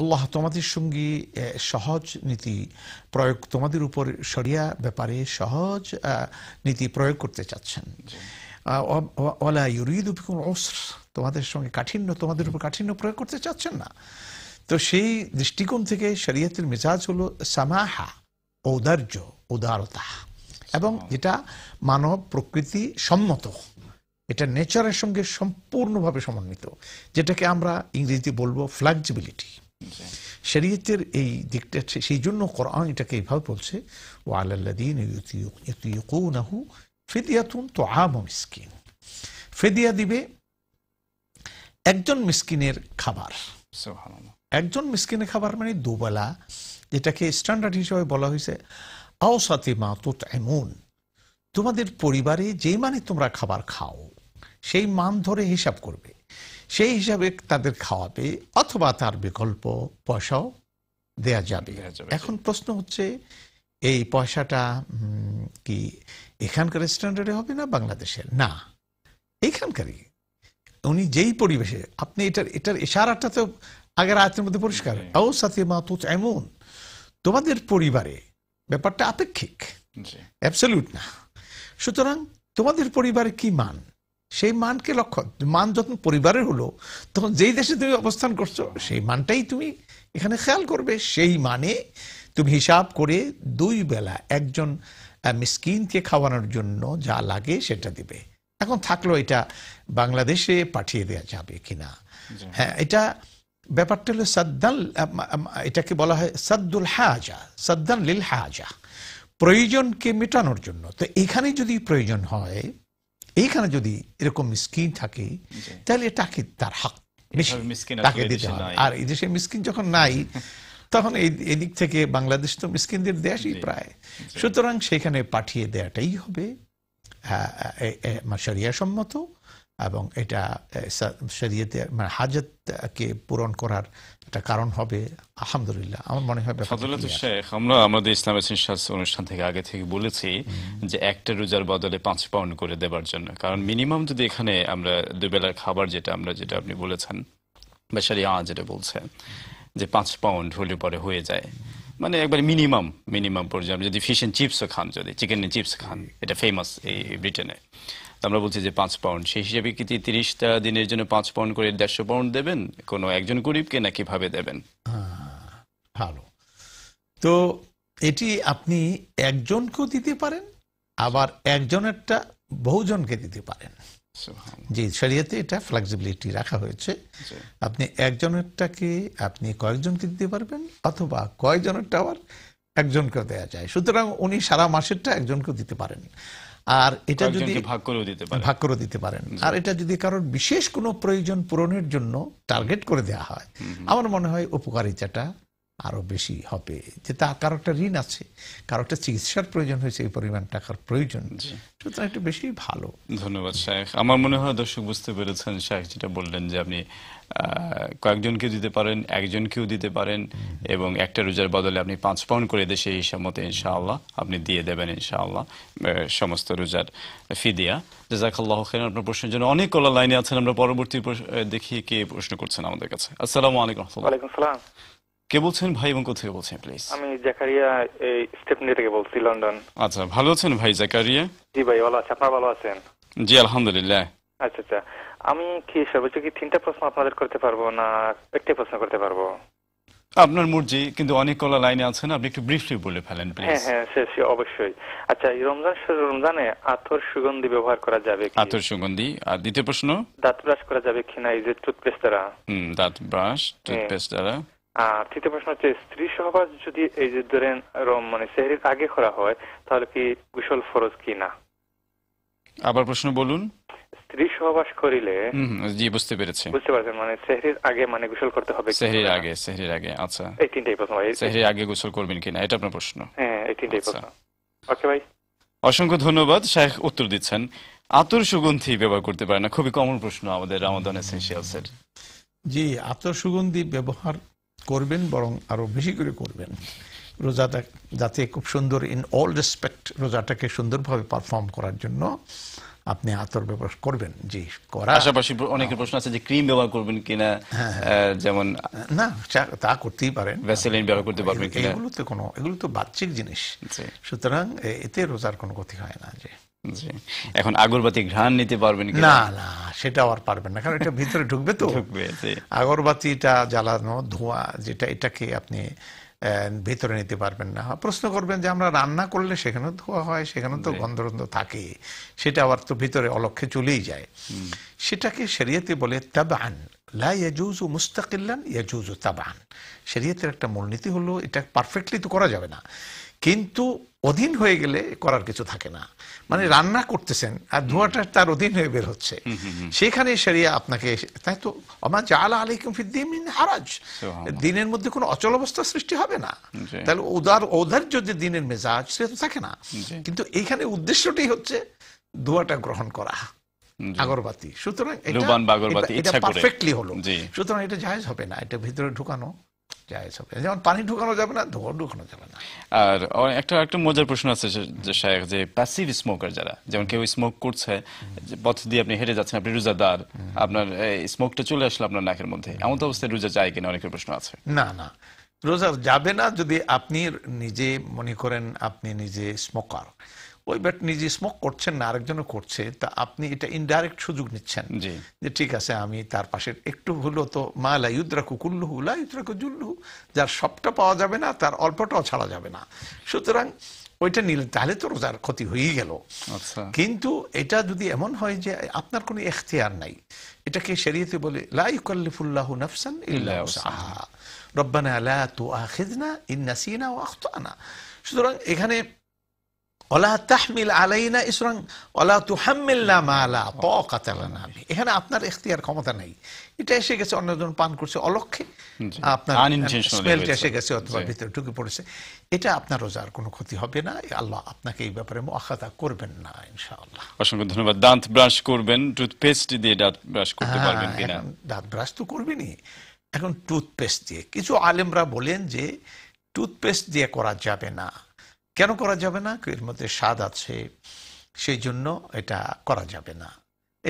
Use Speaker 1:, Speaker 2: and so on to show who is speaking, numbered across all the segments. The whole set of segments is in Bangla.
Speaker 1: আল্লাহ তোমাদের সঙ্গে সহজ নীতি প্রয়োগ তোমাদের উপর সরিয়া ব্যাপারে সহজ নীতি প্রয়োগ করতে চাচ্ছেন ওলা ইউরিদ অস্ত্র তোমাদের সঙ্গে কাঠিন্য তোমাদের উপর কাঠিন্য প্রয়োগ করতে চাচ্ছেন না তো সেই দৃষ্টিকোণ থেকে শরীয়তের মেজাজ হলো সামাহা ঔদার্য উদারতা এবং যেটা মানব প্রকৃতি সম্মত এটা নেচারের সঙ্গে সম্পূর্ণভাবে সমন্বিত যেটাকে আমরা ইংরেজিতে বলবো ফ্লেক্সিবিলিটি শরীয়তের এই দিকটা সেই জন্য কোরআন এটাকে এইভাবে বলছে ও আল্লাদিন নাহু ফেদিয়াতুন তো আমিন ফেদিয়া দিবে একজন মিসকিনের খাবার একজন মিসকিনের খাবার মানে দুবেলা এটাকে স্ট্যান্ডার্ড হিসেবে বলা হয়েছে আও সাথে মা তো এমন তোমাদের পরিবারে যে মানে তোমরা খাবার খাও সেই মান ধরে হিসাব করবে সেই হিসাবে তাদের খাওয়াবে অথবা তার বিকল্প পয়সাও দেয়া যাবে এখন প্রশ্ন হচ্ছে এই পয়সাটা কি এখানকার স্ট্যান্ডার্ডে হবে না বাংলাদেশের না এখানকারই উনি যেই পরিবেশে আপনি এটার এটার ইশারাটা তো আগের আয়তের মধ্যে পরিষ্কার ও সাথে মা তো এমন তোমাদের পরিবারে ব্যাপারটা আপেক্ষিক অ্যাবসলিউট না সুতরাং তোমাদের পরিবারে কি মান সেই মানকে লক্ষ্য মান যখন পরিবারের হলো তখন যেই দেশে তুমি অবস্থান করছো সেই মানটাই তুমি এখানে খেয়াল করবে সেই মানে তুমি হিসাব করে দুই বেলা একজন মিসকিনকে খাওয়ানোর জন্য যা লাগে সেটা দিবে এখন থাকলো এটা বাংলাদেশে পাঠিয়ে দেওয়া যাবে কিনা হ্যাঁ এটা ব্যাপারটা হলো সাদ্দাল এটাকে বলা হয় সাদ্দুল হাজা সাদ্দান লিল হাজা প্রয়োজনকে মেটানোর জন্য তো এখানে যদি প্রয়োজন হয় এইখানে যদি এরকম মিসকিন থাকে তাহলে এটাকে তার হাক তাকে দিতে হবে আর এই দেশে মিসকিন যখন নাই তখন এই এদিক থেকে বাংলাদেশ তো মিসকিনদের দেশই প্রায় সুতরাং সেখানে পাঠিয়ে দেয়াটাই হবে সম্মত এবং এটা শরীয়তে মানে হাজতকে পূরণ করার একটা কারণ হবে আলহামদুলিল্লাহ আমার মনে হয়
Speaker 2: শেখ আমরা আমাদের ইসলাম অনুষ্ঠান থেকে আগে থেকে বলেছি যে একটা রোজার বদলে পাঁচ পাউন্ড করে দেবার জন্য কারণ মিনিমাম যদি এখানে আমরা দুবেলার খাবার যেটা আমরা যেটা আপনি বলেছেন বা আ যেটা বলছেন যে পাঁচ পাউন্ড হলে পরে হয়ে যায় মানে একবার মিনিমাম মিনিমাম পর্যন্ত যদি ফিশ অ্যান্ড চিপসও খান যদি চিকেন চিপস খান এটা ফেমাস এই ব্রিটেনে আমরা বলছি যে পাঁচ পাউন্ড সেই হিসেবে কি তিরিশটা দিনের জন্য পাঁচ পাউন্ড করে দেড়শো পাউন্ড দেবেন কোনো একজন গরিবকে নাকি
Speaker 1: ভাবে দেবেন ভালো তো এটি আপনি একজনকেও দিতে পারেন আবার একজনেরটা বহুজনকে দিতে পারেন জি শরিয়াতে এটা ফ্লেক্সিবিলিটি রাখা হয়েছে আপনি একজনেরটাকে আপনি কয়েকজনকে দিতে পারবেন অথবা কয়েকজনেরটা আবার একজনকেও দেওয়া যায় সুতরাং উনি সারা মাসেরটা একজনকেও দিতে পারেন আর এটা যদি ভাগ দিতে পারেন ভাগ করে দিতে পারেন আর এটা যদি কারোর বিশেষ কোনো প্রয়োজন পূরণের জন্য টার্গেট করে দেওয়া হয় আমার মনে হয় উপকারিতাটা আরো বেশি হবে যে তা কারো একটা ঋণ আছে কারো একটা চিকিৎসার প্রয়োজন হয়েছে এই পরিমাণ টাকার প্রয়োজন সুতরাং একটু বেশি ভালো
Speaker 2: ধন্যবাদ শাহেখ আমার মনে হয় দর্শক বুঝতে পেরেছেন শাহেখ যেটা বললেন যে আপনি কয়েকজনকে দিতে পারেন একজনকেও দিতে পারেন এবং একটা রোজার বদলে আপনি পাঁচ পাউন্ড করে দেশে এই মতো ইনশাআল্লাহ আপনি দিয়ে দেবেন ইনশাআল্লাহ সমস্ত রোজার ফিদিয়া জাজাকাল্লাহ খেন আপনার প্রশ্নের জন্য অনেক কলা লাইনে আছেন আমরা পরবর্তী দেখি কে প্রশ্ন করছেন আমাদের কাছে আসসালামু আলাইকুম
Speaker 1: আসসালাম
Speaker 2: কে বলছেন ভাই এবং কোথায় বলছেন প্লিজ আমি
Speaker 1: জাকারিয়া এই স্টেপনি থেকে বলছি লন্ডন
Speaker 2: আচ্ছা ভালো আছেন ভাই জাকারিয়া
Speaker 1: জি ভাই ভালো আছেন আপনারা ভালো আছেন
Speaker 2: জি আলহামদুলিল্লাহ
Speaker 1: আচ্ছা আচ্ছা আমি কি সর্বোচ্চ কি তিনটা প্রশ্ন আপনাদের করতে পারবো না একটা প্রশ্ন করতে পারবো
Speaker 2: আপনার মর্জি কিন্তু অনেক কলা লাইনে আছেন আপনি একটু ব্রিফলি বলে ফেলেন প্লিজ হ্যাঁ হ্যাঁ
Speaker 1: সে সে অবশ্যই আচ্ছা এই রমজান শুরু রমজানে আতর সুগন্ধি ব্যবহার করা যাবে কি আতর
Speaker 2: সুগন্ধি আর দ্বিতীয় প্রশ্ন
Speaker 1: দাঁত ব্রাশ করা যাবে কিনা এই যে টুথপেস্ট দ্বারা
Speaker 2: হুম দাঁত ব্রাশ টুথপেস্ট হ্যাঁ। দ্বারা
Speaker 1: তৃতীয় প্রশ্ন হচ্ছে স্ত্রী সহবাস যদি এই যে ধরেন মানে সেহরির আগে করা হয় তাহলে কি গুসল ফরজ কি না
Speaker 2: আবার প্রশ্ন বলুন
Speaker 1: স্ত্রী সহবাস করিলে
Speaker 2: জি বুঝতে পেরেছি বুঝতে
Speaker 1: পারছেন মানে সেহরির আগে মানে গোসল করতে হবে সেহরির
Speaker 2: আগে সেহরির আগে আচ্ছা
Speaker 1: এই তিনটাই প্রশ্ন সেহরির
Speaker 2: আগে করবেন কিনা এটা আপনার প্রশ্ন
Speaker 1: হ্যাঁ এই তিনটাই আচ্ছা। প্রশ্ন ওকে ভাই
Speaker 2: অসংখ্য ধন্যবাদ শেখ উত্তর দিচ্ছেন আতর সুগন্ধি ব্যবহার করতে পারে না খুবই কমন প্রশ্ন আমাদের রামাদান এসেনশিয়ালসের
Speaker 1: জি আতর সুগন্ধি ব্যবহার করবেন বরং আরো বেশি করে করবেন রোজাটা যাতে খুব সুন্দর ইন অল রেসপেক্ট রোজাটাকে সুন্দরভাবে পারফর্ম করার জন্য আপনি আতর ব্যবহার করবেন জি করা আশেপাশে
Speaker 2: অনেকের প্রশ্ন আছে যে ক্রিম ব্যবহার করবেন কিনা হ্যাঁ, হ্যাঁ। যেমন না
Speaker 1: তা করতেই পারেন
Speaker 2: ভ্যাসেলিন ব্যবহার করতে পারবেন কিনা এগুলো
Speaker 1: তো কোনো এগুলো তো বাহ্যিক জিনিস সুতরাং এতে রোজার কোনো ক্ষতি হয় না যে
Speaker 2: এখন আগরবাতি ঘ্রাণ নিতে পারবেন না
Speaker 1: না সেটা আর পারবেন না কারণ এটা ভিতরে ঢুকবে তো ঢুকবে আগরবাতিটা জ্বালানো ধোঁয়া যেটা এটাকে আপনি ভেতরে নিতে পারবেন না প্রশ্ন করবেন যে আমরা রান্না করলে সেখানে ধোয়া হয় সেখানে তো গন্ধরন্ধ থাকে সেটা আবার তো ভিতরে অলক্ষে চলেই যায় সেটাকে শরিয়তে বলে তাবান লা ইয়াজুজু মুস্তাকিল্লান ইয়াজুজু তাবান শরিয়তের একটা মূলনীতি হলো এটা পারফেক্টলি তো করা যাবে না কিন্তু অধীন হয়ে গেলে করার কিছু থাকে না মানে রান্না করতেছেন আর ধোঁয়াটা তার অধীন হয়ে বের হচ্ছে সেখানে সেরিয়া আপনাকে তাই তো আমার জাল আলিকুম ফিদ্দিন হারাজ দিনের মধ্যে কোনো অচল অবস্থা সৃষ্টি হবে না তাহলে উদার ওদার যদি দিনের মেজাজ সে তো থাকে না কিন্তু এইখানে উদ্দেশ্যটাই হচ্ছে ধোঁয়াটা গ্রহণ করা আগরবাতি সুতরাং এটা পারফেক্টলি হলো সুতরাং এটা জায়জ হবে না এটা ভিতরে ঢুকানো যেমন পানি ঢুকানো যাবে না ধোঁয়া ঢুকানো যাবে না
Speaker 2: আর একটা একটা মজার প্রশ্ন আছে যে শায়েখ যে প্যাসিভ স্মোকার যারা যেমন কেউ স্মোক করছে পথ দিয়ে আপনি হেঁটে যাচ্ছেন আপনি রোজাদার আপনার স্মোকটা চলে আসলো আপনার নাকের মধ্যে এমন তো অবস্থায় রোজা যায় কিনা অনেকের প্রশ্ন
Speaker 1: আছে না না রোজা যাবে না যদি আপনি নিজে মনে করেন আপনি নিজে স্মোকার ওই ব্যাট নিজে স্মোক করছেন না আরেকজনও করছে তা আপনি এটা ইনডাইরেক্ট সুযোগ নিচ্ছেন যে ঠিক আছে আমি তার পাশে একটু হলো তো মা লাইদ্রাকু কুল্লুহু ইউদ্রাকু জুল্লুহু যার সবটা পাওয়া যাবে না তার অল্পটাও ছাড়া যাবে না সুতরাং ওইটা নিলেন তাহলে তো রোজার ক্ষতি হয়েই গেল আচ্ছা। কিন্তু এটা যদি এমন হয় যে আপনার কোনো এখতিয়ার নাই এটাকে সেরিয়েতে বলে লাইকাল্লিফুল্লাহ নাফসান ইল্লা রব্বানা লা তু ইন নাসিনা ওয়া আখতানা সুতরাং এখানে রোজার ক্ষতি হবে না আল্লাহ আপনাকে এই ব্যাপারে করবেন না
Speaker 2: অসংখ্য ধন্যবাদ দাঁত ব্রাশ করবেন টুথপেস্ট দিয়ে দাঁত ব্রাশ হ্যাঁ,
Speaker 1: দাঁত ব্রাশ তো করবেনই এখন টুথপেস্ট দিয়ে কিছু আলেমরা বলেন যে টুথপেস্ট দিয়ে করা যাবে না কেন করা যাবে না এর মধ্যে স্বাদ আছে সেই জন্য এটা করা যাবে না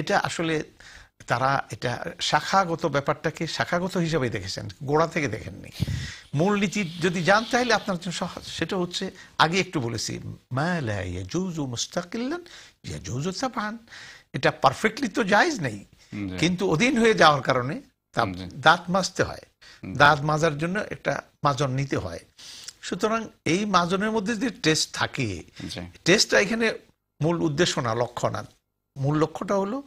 Speaker 1: এটা আসলে তারা এটা শাখাগত ব্যাপারটাকে শাখাগত হিসাবে দেখেছেন গোড়া থেকে দেখেননি মূলনীতি যদি জান চাইলে আপনার জন্য সহজ সেটা হচ্ছে আগে একটু বলেছি এটা পারফেক্টলি তো জায়জ নেই কিন্তু অধীন হয়ে যাওয়ার কারণে দাঁত মাজতে হয় দাঁত মাজার জন্য একটা মাজন নিতে হয় সুতরাং এই মাজনের মধ্যে যদি টেস্ট থাকে টেস্টটা এখানে মূল উদ্দেশ্য না লক্ষ্য না মূল লক্ষ্যটা হলো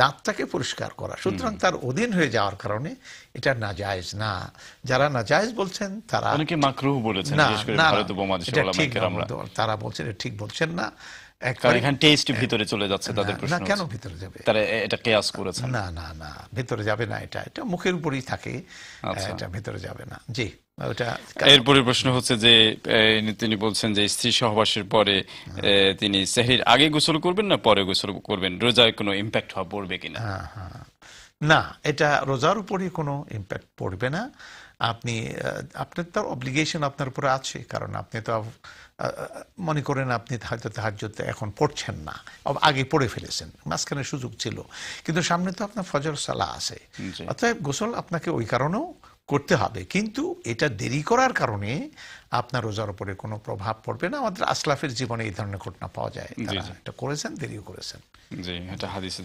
Speaker 1: দাঁতটাকে পরিষ্কার করা সুতরাং তার অধীন হয়ে যাওয়ার কারণে এটা না নাজায়েজ না যারা না নাজায়েজ বলছেন তারা অনেকে মাকরুহ বলেছেন তারা বলছেন ঠিক বলছেন না টেস্ট ভিতরে চলে যাচ্ছে তাদের প্রশ্ন না কেন ভিতরে যাবে তারা
Speaker 2: এটা কিয়াস করেছেন
Speaker 1: না না না ভিতরে যাবে না এটা এটা মুখের উপরেই থাকে আচ্ছা। এটা ভিতরে যাবে না জি
Speaker 2: এরপরে প্রশ্ন হচ্ছে যে তিনি বলছেন যে স্ত্রী সহবাসের পরে তিনি সেহরির আগে গোসল করবেন না পরে গোসল করবেন রোজায় কোনো ইম্প্যাক্ট হওয়া পড়বে কিনা হ্যাঁ, হ্যাঁ।
Speaker 1: না এটা রোজার উপরে কোনো ইম্প্যাক্ট পড়বে না আপনি আপনার তার অব্লিগেশন আপনার উপরে আছে কারণ আপনি তো মনে করেন আপনি হয়তো তাহাজ্যতে এখন পড়ছেন না আগে পড়ে ফেলেছেন মাঝখানে সুযোগ ছিল কিন্তু সামনে তো আপনার ফজর সালা আছে অতএব গোসল আপনাকে ওই কারণেও করতে হবে কিন্তু এটা দেরি করার কারণে আপনার রোজার উপরে কোনো প্রভাব পড়বে না আমাদের আসলাফের জীবনে এই ধরনের ঘটনা পাওয়া যায় এটা করেছেন দেরিও করেছেন
Speaker 2: জি এটা হাদিসে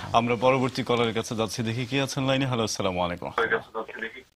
Speaker 2: হ্যাঁ। আমরা পরবর্তী কলার কাছে যাচ্ছি দেখি কি আছেন লাইনে হ্যালো আসসালামু
Speaker 1: আলাইকুম